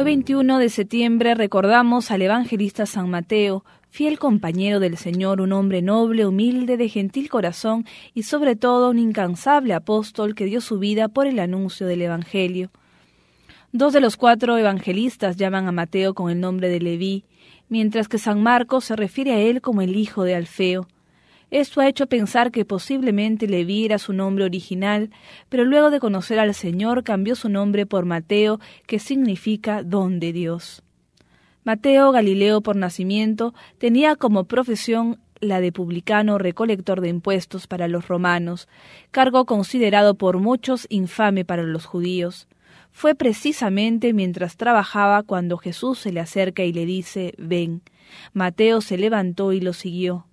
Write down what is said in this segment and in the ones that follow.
Hoy 21 de septiembre recordamos al evangelista San Mateo, fiel compañero del Señor, un hombre noble, humilde, de gentil corazón y sobre todo un incansable apóstol que dio su vida por el anuncio del Evangelio. Dos de los cuatro evangelistas llaman a Mateo con el nombre de Leví, mientras que San Marcos se refiere a él como el hijo de Alfeo. Esto ha hecho pensar que posiblemente le era su nombre original, pero luego de conocer al Señor cambió su nombre por Mateo, que significa don de Dios. Mateo, Galileo por nacimiento, tenía como profesión la de publicano recolector de impuestos para los romanos, cargo considerado por muchos infame para los judíos. Fue precisamente mientras trabajaba cuando Jesús se le acerca y le dice Ven. Mateo se levantó y lo siguió.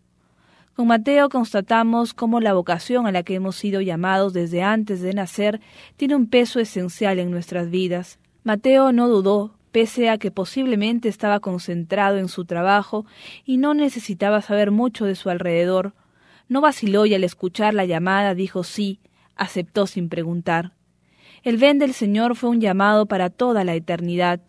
Con Mateo constatamos cómo la vocación a la que hemos sido llamados desde antes de nacer tiene un peso esencial en nuestras vidas. Mateo no dudó, pese a que posiblemente estaba concentrado en su trabajo y no necesitaba saber mucho de su alrededor. No vaciló y al escuchar la llamada dijo sí, aceptó sin preguntar. El ven del Señor fue un llamado para toda la eternidad.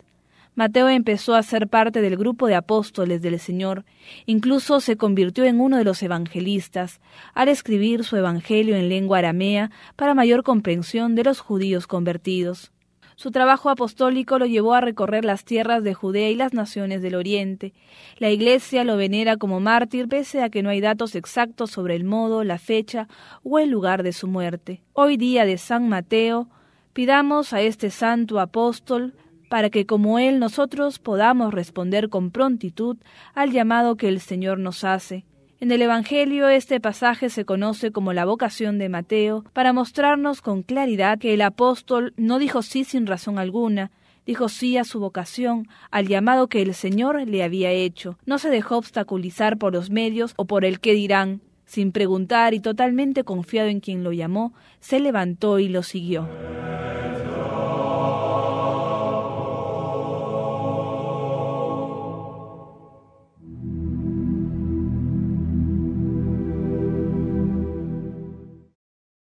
Mateo empezó a ser parte del grupo de apóstoles del Señor, incluso se convirtió en uno de los evangelistas, al escribir su Evangelio en lengua aramea para mayor comprensión de los judíos convertidos. Su trabajo apostólico lo llevó a recorrer las tierras de Judea y las naciones del Oriente. La Iglesia lo venera como mártir pese a que no hay datos exactos sobre el modo, la fecha o el lugar de su muerte. Hoy día de San Mateo, pidamos a este santo apóstol para que como Él nosotros podamos responder con prontitud al llamado que el Señor nos hace. En el Evangelio este pasaje se conoce como la vocación de Mateo, para mostrarnos con claridad que el apóstol no dijo sí sin razón alguna, dijo sí a su vocación, al llamado que el Señor le había hecho, no se dejó obstaculizar por los medios o por el que dirán, sin preguntar y totalmente confiado en quien lo llamó, se levantó y lo siguió.